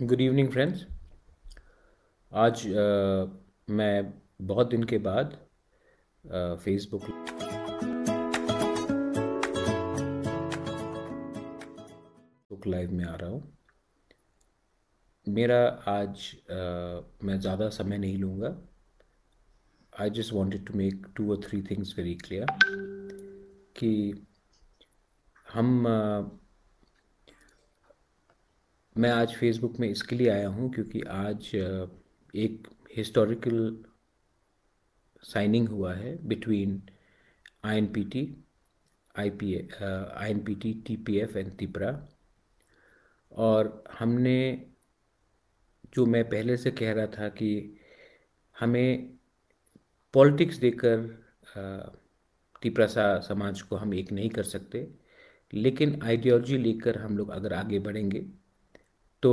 Good evening friends आज uh, मैं बहुत दिन के बाद फेसबुक बुक लाइव में आ रहा हूँ मेरा आज uh, मैं ज़्यादा समय नहीं लूँगा I just wanted to make two और थ्री थिंग्स वेरी क्लियर कि हम uh, मैं आज फेसबुक में इसके लिए आया हूँ क्योंकि आज एक हिस्टोरिकल साइनिंग हुआ है between I N P T I P I N P T T P F and Tripura और हमने जो मैं पहले से कह रहा था कि हमें पॉलिटिक्स देकर तिपरासा समाज को हम एक नहीं कर सकते लेकिन आइडियोलॉजी लेकर हम लोग अगर आगे बढ़ेंगे तो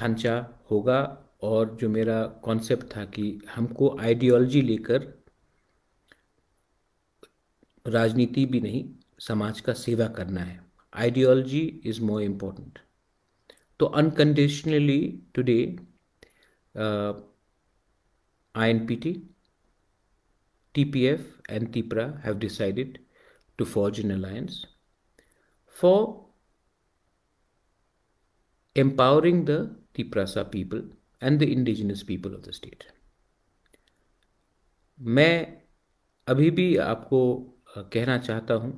ढांचा होगा और जो मेरा कॉन्सेप्ट था कि हमको आइडियोलॉजी लेकर राजनीति भी नहीं समाज का सेवा करना है आइडियोलॉजी इज़ मोर इम्पोर्टेंट तो unconditionally today I N P T T P F and Tipra have decided to forge in alliance for empowering the Tiprasa people and the indigenous people of the state. मैं अभी भी आपको कहना चाहता हूँ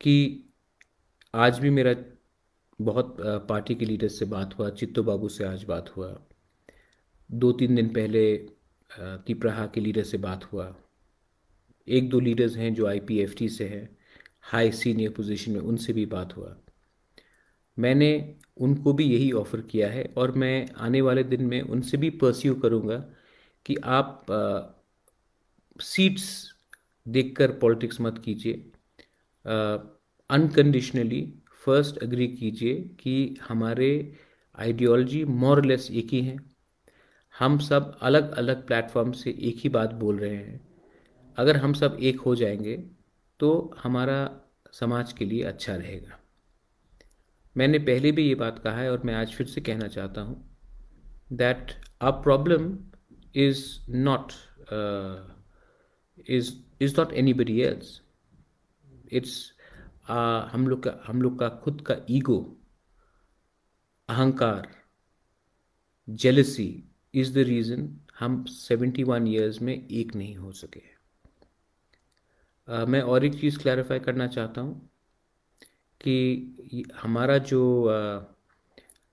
कि आज भी मेरा बहुत पार्टी के लीडर्स से बात हुआ चित्तो बाबू से आज बात हुआ दो तीन दिन पहले तिपराहा के लीडर से बात हुआ एक दो लीडर्स हैं जो आईपीएफटी से हैं हाई सीनियर पोजीशन में उनसे भी बात हुआ मैंने उनको भी यही ऑफ़र किया है और मैं आने वाले दिन में उनसे भी परस्यू करूँगा कि आप सीट्स देखकर पॉलिटिक्स मत कीजिए अनकंडीशनली फर्स्ट एग्री कीजिए कि हमारे आइडियोलॉजी मॉरलेस एक ही हैं हम सब अलग अलग प्लेटफॉर्म से एक ही बात बोल रहे हैं अगर हम सब एक हो जाएंगे तो हमारा समाज के लिए अच्छा रहेगा मैंने पहले भी ये बात कहा है और मैं आज फिर से कहना चाहता हूँ that ah problem is not is is not anybody else it's हम लोग का हम लोग का खुद का ईगो अहंकार जेलसी इज द रीज़न हम सेवेंटी वन ईयर्स में एक नहीं हो सके uh, मैं और एक चीज़ क्लैरिफाई करना चाहता हूँ कि हमारा जो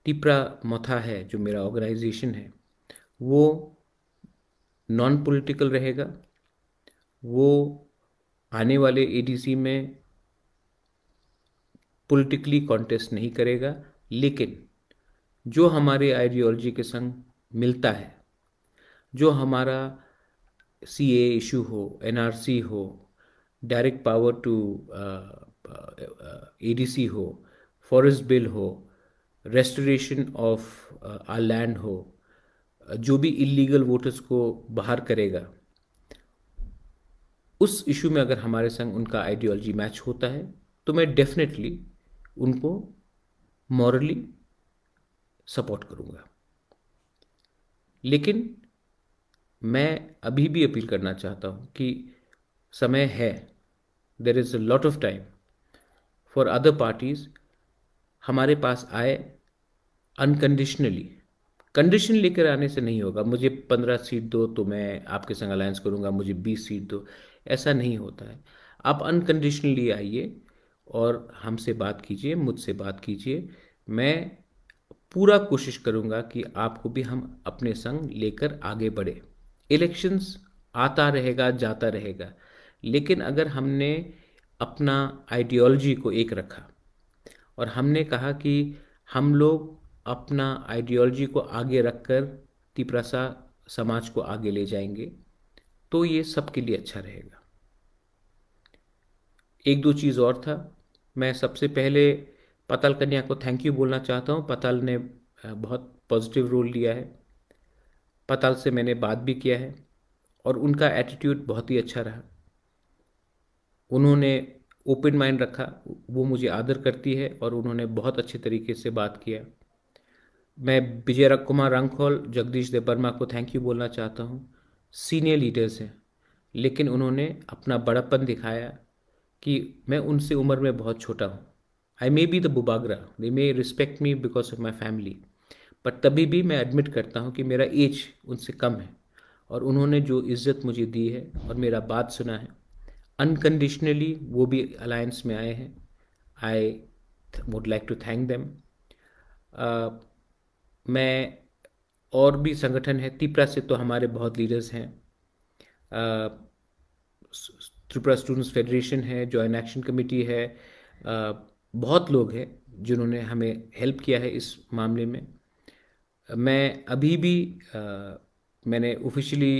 टिपरा मथा है जो मेरा ऑर्गेनाइजेशन है वो नॉन पॉलिटिकल रहेगा वो आने वाले एडीसी में पॉलिटिकली कॉन्टेस्ट नहीं करेगा लेकिन जो हमारे आइडियोलॉजी के संग मिलता है जो हमारा सी ए इशू हो एनआरसी हो डायरेक्ट पावर टू एडीसी हो फॉरेस्ट बिल हो रेस्टोरेशन ऑफ आ लैंड हो जो भी इलीगल वोटर्स को बाहर करेगा उस इशू में अगर हमारे संग उनका आइडियोलॉजी मैच होता है तो मैं डेफिनेटली उनको मॉरली सपोर्ट करूँगा लेकिन मैं अभी भी अपील करना चाहता हूँ कि समय है there is a lot of time for other parties हमारे पास आए अनकंडीशनली कंडीशन लेकर आने से नहीं होगा मुझे पंद्रह सीट दो तो मैं आपके संग अलायंस करूँगा मुझे बीस सीट दो ऐसा नहीं होता है आप अनकंडीशनली आइए और हमसे बात कीजिए मुझसे बात कीजिए मैं पूरा कोशिश करूँगा कि आपको भी हम अपने संग लेकर आगे बढ़े इलेक्शंस आता रहेगा जाता रहेगा लेकिन अगर हमने अपना आइडियोलॉजी को एक रखा और हमने कहा कि हम लोग अपना आइडियोलॉजी को आगे रखकर तिपरासा समाज को आगे ले जाएंगे तो ये सबके लिए अच्छा रहेगा एक दो चीज़ और था मैं सबसे पहले पताल कन्या को थैंक यू बोलना चाहता हूँ पताल ने बहुत पॉजिटिव रोल लिया है पताल से मैंने बात भी किया है और उनका एटीट्यूड बहुत ही अच्छा रहा उन्होंने ओपन माइंड रखा वो मुझे आदर करती है और उन्होंने बहुत अच्छे तरीके से बात किया मैं विजय कुमार रंगखोल जगदीश देव वर्मा को थैंक यू बोलना चाहता हूँ सीनियर लीडर्स हैं लेकिन उन्होंने अपना बड़प्पन दिखाया कि मैं उनसे उम्र में बहुत छोटा हूँ I may be the Bubagra they may respect me because of my family but तभी भी मैं एडमिट करता हूँ कि मेरा एज उनसे कम है और उन्होंने जो इज़्ज़त मुझे दी है और मेरा बात सुना है अनकंडीशनली वो भी अलायंस में आए हैं I would like to thank them मैं और भी संगठन है त्रिपुरा से तो हमारे बहुत लीडर्स हैं त्रिपुरा स्टूडेंट्स फेडरेशन है जॉइन एक्शन कमेटी है आ, बहुत लोग हैं जिन्होंने हमें हेल्प किया है इस मामले में मैं अभी भी आ, मैंने ऑफिशियली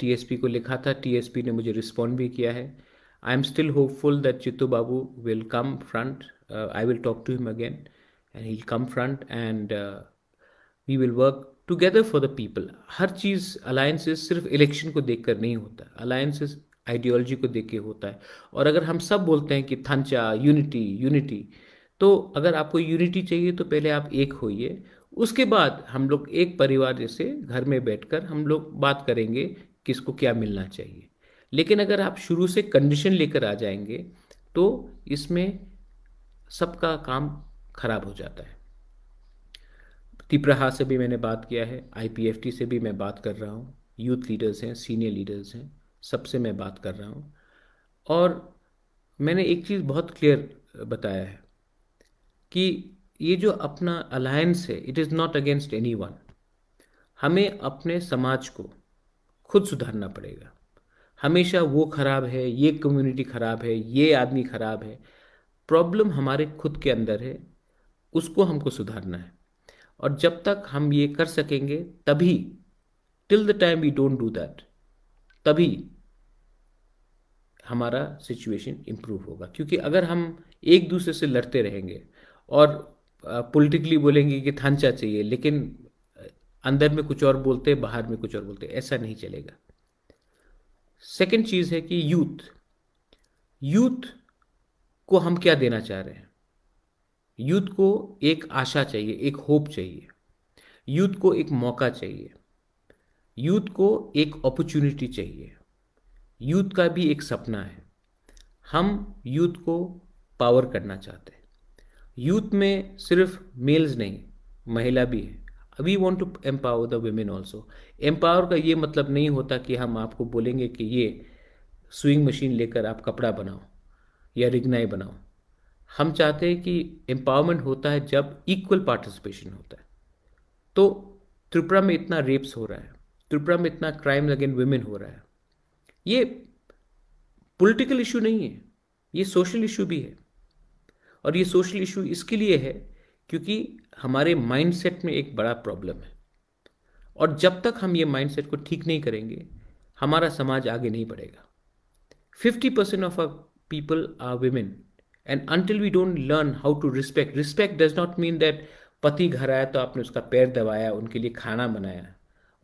टीएसपी को लिखा था टीएसपी ने मुझे रिस्पॉन्ड भी किया है I am still hopeful that Chitu Babu will come front. Uh, I will talk to him again, and he'll come front, and uh, we will work together for the people हर चीज़ alliances सिर्फ election को देखकर nahi hota alliances ideology ko dekh के होता है और अगर हम सब बोलते हैं कि थंचा unity यूनिटी तो अगर आपको यूनिटी चाहिए तो पहले आप एक होइए उसके बाद हम लोग एक परिवार जैसे घर में बैठकर हम लोग बात करेंगे किसको क्या मिलना चाहिए लेकिन अगर आप शुरू से कंडीशन लेकर आ जाएंगे तो इसमें सबका काम खराब हो जाता है तिप्रहा से भी मैंने बात किया है आईपीएफटी से भी मैं बात कर रहा हूँ यूथ लीडर्स हैं सीनियर लीडर्स हैं सबसे मैं बात कर रहा हूँ और मैंने एक चीज़ बहुत क्लियर बताया है कि ये जो अपना अलायंस है it is not against anyone हमें अपने समाज को खुद सुधारना पड़ेगा हमेशा वो ख़राब है ये कम्युनिटी ख़राब है ये आदमी ख़राब है प्रॉब्लम हमारे खुद के अंदर है उसको हमको सुधारना है और जब तक हम ये कर सकेंगे तभी till the time we don't do that तभी हमारा सिचुएशन इम्प्रूव होगा क्योंकि अगर हम एक दूसरे से लड़ते रहेंगे और पॉलिटिकली बोलेंगे कि थानचा चाहिए लेकिन अंदर में कुछ और बोलते बाहर में कुछ और बोलते ऐसा नहीं चलेगा सेकेंड चीज़ है कि यूथ यूथ को हम क्या देना चाह रहे हैं यूथ को एक आशा चाहिए एक होप चाहिए यूथ को एक मौका चाहिए यूथ को एक अपॉर्चुनिटी चाहिए यूथ का भी एक सपना है हम यूथ को पावर करना चाहते हैं यूथ में सिर्फ मेल्स नहीं महिला भी है we want to empower the women also empower का ये मतलब नहीं होता कि हम आपको बोलेंगे कि ये स्विंग मशीन लेकर आप कपड़ा बनाओ या रिगनाई बनाओ हम चाहते हैं कि एम्पावरमेंट होता है जब इक्वल पार्टिसिपेशन होता है तो त्रिपुरा में इतना रेप्स हो रहा है त्रिपुरा में इतना क्राइम अगेंस्ट वेमेन हो रहा है ये पॉलिटिकल इशू नहीं है ये सोशल इशू भी है और ये सोशल इशू इसके लिए है क्योंकि हमारे माइंडसेट में एक बड़ा प्रॉब्लम है और जब तक हम ये माइंडसेट को ठीक नहीं करेंगे हमारा समाज आगे नहीं बढ़ेगा fifty percent of a people are women and until we don't learn how to respect respect does not mean that पति घर आया तो आपने उसका पैर दबाया उनके लिए खाना बनाया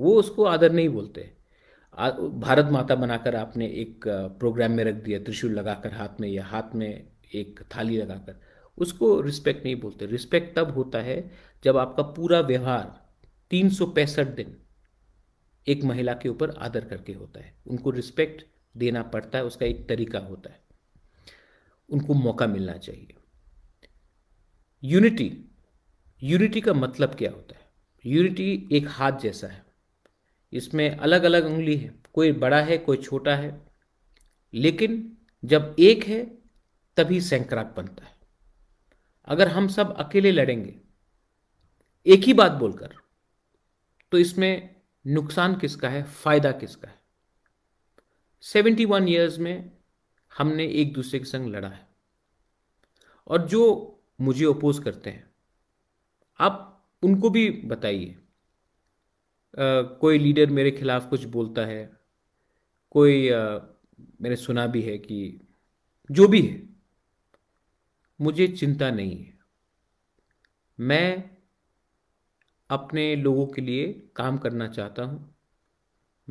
वो उसको आदर नहीं बोलते भारत माता बनाकर आपने एक प्रोग्राम में रख दिया त्रिशूल लगाकर हाथ में या हाथ में एक थाली लगाकर उसको रिस्पेक्ट नहीं बोलते रिस्पेक्ट तब होता है जब आपका पूरा व्यवहार तीन दिन एक महिला के ऊपर आदर करके होता है उनको रिस्पेक्ट देना पड़ता है उसका एक तरीका होता है उनको मौका मिलना चाहिए यूनिटी यूनिटी का मतलब क्या होता है यूनिटी एक हाथ जैसा है इसमें अलग अलग उंगली है कोई बड़ा है कोई छोटा है लेकिन जब एक है तभी सैंक्राक बनता है अगर हम सब अकेले लड़ेंगे एक ही बात बोलकर तो इसमें नुकसान किसका है फायदा किसका है सेवेंटी वन ईयर्स में हमने एक दूसरे के संग लड़ा है और जो मुझे अपोज करते हैं आप उनको भी बताइए कोई लीडर मेरे खिलाफ कुछ बोलता है कोई आ, मैंने सुना भी है कि जो भी है मुझे चिंता नहीं है मैं अपने लोगों के लिए काम करना चाहता हूँ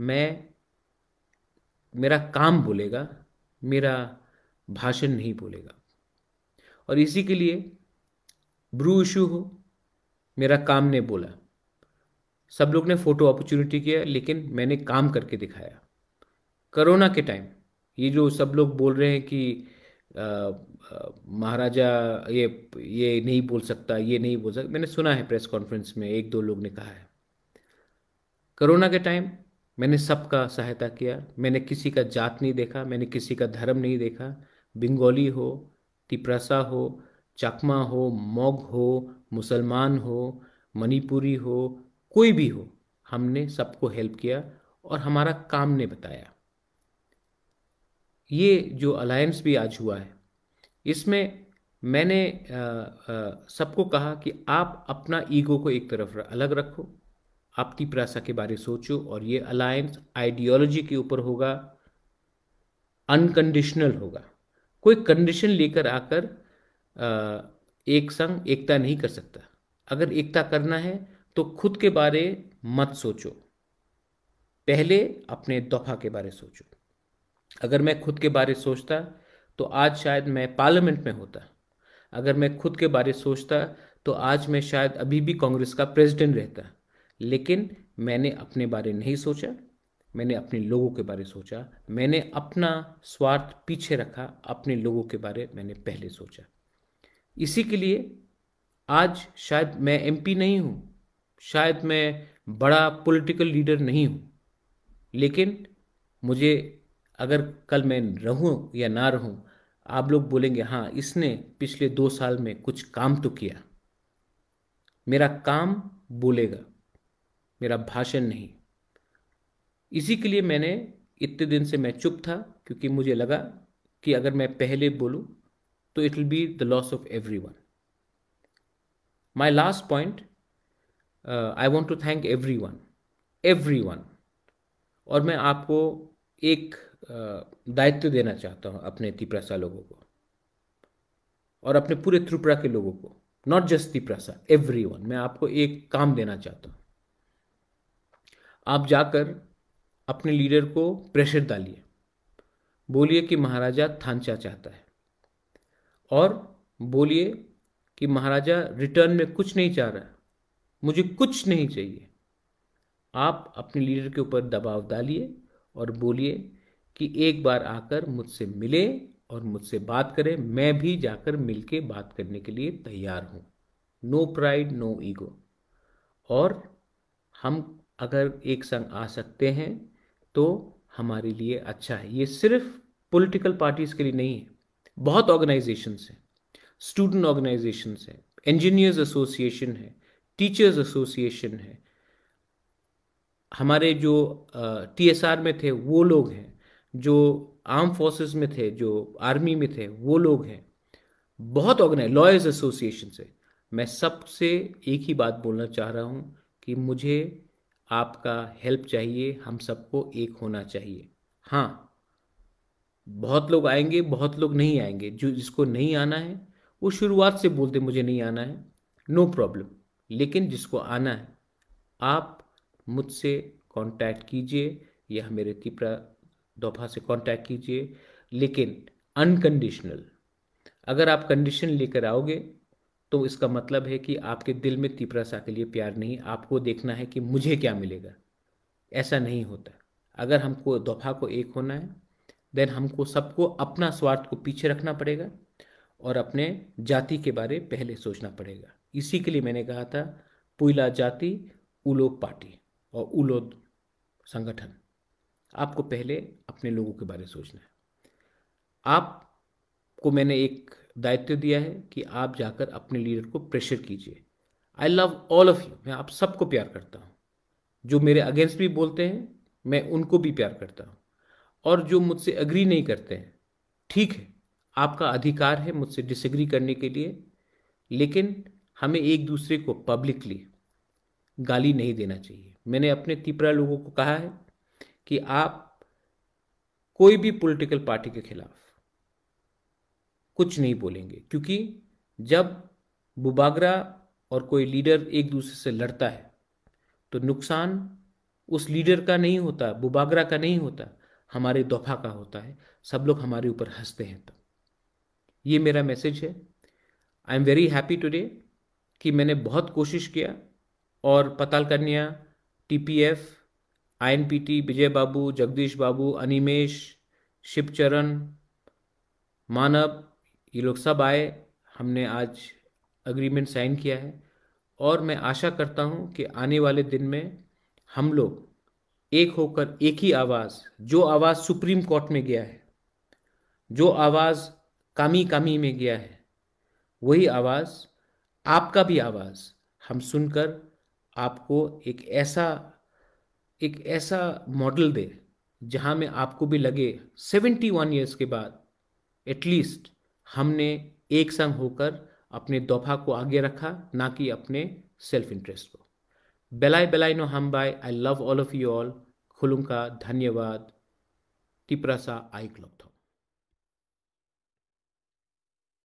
मैं मेरा काम बोलेगा मेरा भाषण नहीं बोलेगा और इसी के लिए ब्रू इशू हो मेरा काम ने बोला सब लोग ने फ़ोटो अपॉर्चुनिटी किया लेकिन मैंने काम करके दिखाया कोरोना के टाइम ये जो सब लोग बोल रहे हैं कि महाराजा ये ये नहीं बोल सकता ये नहीं बोल सकता मैंने सुना है प्रेस कॉन्फ्रेंस में एक दो लोग ने कहा है कोरोना के टाइम मैंने सबका सहायता किया मैंने किसी का जात नहीं देखा मैंने किसी का धर्म नहीं देखा बंगाली हो तिपरासा हो चकमा हो मोग हो मुसलमान हो मणिपुरी हो कोई भी हो हमने सबको हेल्प किया और हमारा काम ने बताया ये जो अलायंस भी आज हुआ है इसमें मैंने सबको कहा कि आप अपना ईगो को एक तरफ अलग रखो आपकी प्रासा के बारे सोचो और ये अलायंस आइडियोलॉजी के ऊपर होगा अनकंडीशनल होगा कोई कंडीशन लेकर आकर एक संग एकता नहीं कर सकता अगर एकता करना है तो खुद के बारे मत सोचो पहले अपने दफा के बारे सोचो अगर मैं खुद के बारे सोचता तो आज शायद मैं पार्लियामेंट में होता अगर मैं खुद के बारे सोचता तो आज मैं शायद अभी भी कांग्रेस का प्रेसिडेंट रहता लेकिन मैंने अपने बारे नहीं सोचा मैंने अपने लोगों के बारे सोचा मैंने अपना स्वार्थ पीछे रखा अपने लोगों के बारे मैंने पहले सोचा इसी के लिए आज शायद मैं एमपी नहीं हूँ शायद मैं बड़ा पॉलिटिकल लीडर नहीं हूँ लेकिन मुझे अगर कल मैं रहूँ या ना रहूं आप लोग बोलेंगे हाँ इसने पिछले दो साल में कुछ काम तो किया मेरा काम बोलेगा मेरा भाषण नहीं इसी के लिए मैंने इतने दिन से मैं चुप था क्योंकि मुझे लगा कि अगर मैं पहले बोलूँ तो it will be the loss of everyone my last point I want to thank everyone everyone और मैं आपको एक दायित्व देना चाहता हूँ अपने तिप्रासा लोगों को और अपने पूरे त्रिपुरा के लोगों को not just Tiprasa everyone मैं आपको एक काम देना चाहता हूँ आप जाकर अपने लीडर को प्रेशर डालिए बोलिए कि महाराजा थानचा चाहता है और बोलिए कि महाराजा रिटर्न में कुछ नहीं चाह रहा मुझे कुछ नहीं चाहिए आप अपने लीडर के ऊपर दबाव डालिए और बोलिए कि एक बार आकर मुझसे मिले और मुझसे बात करें मैं भी जाकर मिलके बात करने के लिए तैयार हूँ नो प्राइड नो ईगो और हम अगर एक संग आ सकते हैं तो हमारे लिए अच्छा है ये सिर्फ पॉलिटिकल पार्टीज़ के लिए नहीं है बहुत ऑर्गेनाइजेशन हैं स्टूडेंट ऑर्गेनाइजेशन हैं इंजीनियर्स एसोसिएशन है टीचर्स एसोसिएशन है हमारे जो टी एस आर में थे वो लोग हैं जो आर्म फोर्सेस में थे जो आर्मी में थे वो लोग हैं बहुत ऑर्गेनाइज लॉयर्स एसोसिएशन से मैं सबसे एक ही बात बोलना चाह रहा हूँ कि मुझे आपका हेल्प चाहिए हम सबको एक होना चाहिए हाँ बहुत लोग आएंगे बहुत लोग नहीं आएंगे जो जिसको नहीं आना है वो शुरुआत से बोलते मुझे नहीं आना है नो no प्रॉब्लम लेकिन जिसको आना है आप मुझसे कांटेक्ट कीजिए यह मेरे तिपरा दोफा से कांटेक्ट कीजिए लेकिन अनकंडीशनल अगर आप कंडीशन लेकर आओगे तो इसका मतलब है कि आपके दिल में तीपरासा के लिए प्यार नहीं आपको देखना है कि मुझे क्या मिलेगा ऐसा नहीं होता अगर हमको दोफा को एक होना है देन हमको सबको अपना स्वार्थ को पीछे रखना पड़ेगा और अपने जाति के बारे पहले सोचना पड़ेगा इसी के लिए मैंने कहा था पुइला जाति उलो पार्टी और उलो संगठन आपको पहले अपने लोगों के बारे में सोचना है आपको मैंने एक दायित्व दिया है कि आप जाकर अपने लीडर को प्रेशर कीजिए I love all of you मैं आप सबको प्यार करता हूँ जो मेरे अगेंस्ट भी बोलते हैं मैं उनको भी प्यार करता हूँ और जो मुझसे अग्री नहीं करते हैं ठीक है आपका अधिकार है मुझसे डिसएग्री करने के लिए लेकिन हमें एक दूसरे को पब्लिकली गाली नहीं देना चाहिए मैंने अपने तिपरा लोगों को कहा है कि आप कोई भी पॉलिटिकल पार्टी के खिलाफ कुछ नहीं बोलेंगे क्योंकि जब बुबागरा और कोई लीडर एक दूसरे से लड़ता है तो नुकसान उस लीडर का नहीं होता बुबागरा का नहीं होता हमारे दोफा का होता है सब लोग हमारे ऊपर हंसते हैं तब तो। ये मेरा मैसेज है I am very happy today कि मैंने बहुत कोशिश किया और पताल T P F INPT Vijay Babu Jagdish Babu Animesh Shivcharan Manav ये लोग सब आए हमने आज अग्रीमेंट साइन किया है और मैं आशा करता हूँ कि आने वाले दिन में हम लोग एक होकर एक ही आवाज़ जो आवाज़ सुप्रीम कोर्ट में गया है जो आवाज़ कामी कामी में गया है वही आवाज़ आपका भी आवाज़ हम सुनकर आपको एक ऐसा एक ऐसा मॉडल दे जहाँ में आपको भी लगे सेवेंटी वन ईयर्स के बाद एटलीस्ट हमने एक संग होकर अपने दोफा को आगे रखा ना कि अपने सेल्फ इंटरेस्ट को बेलाई बेलाई नो हम बाय I love all of you all खुलुम का धन्यवाद टिपरासा आई क्लब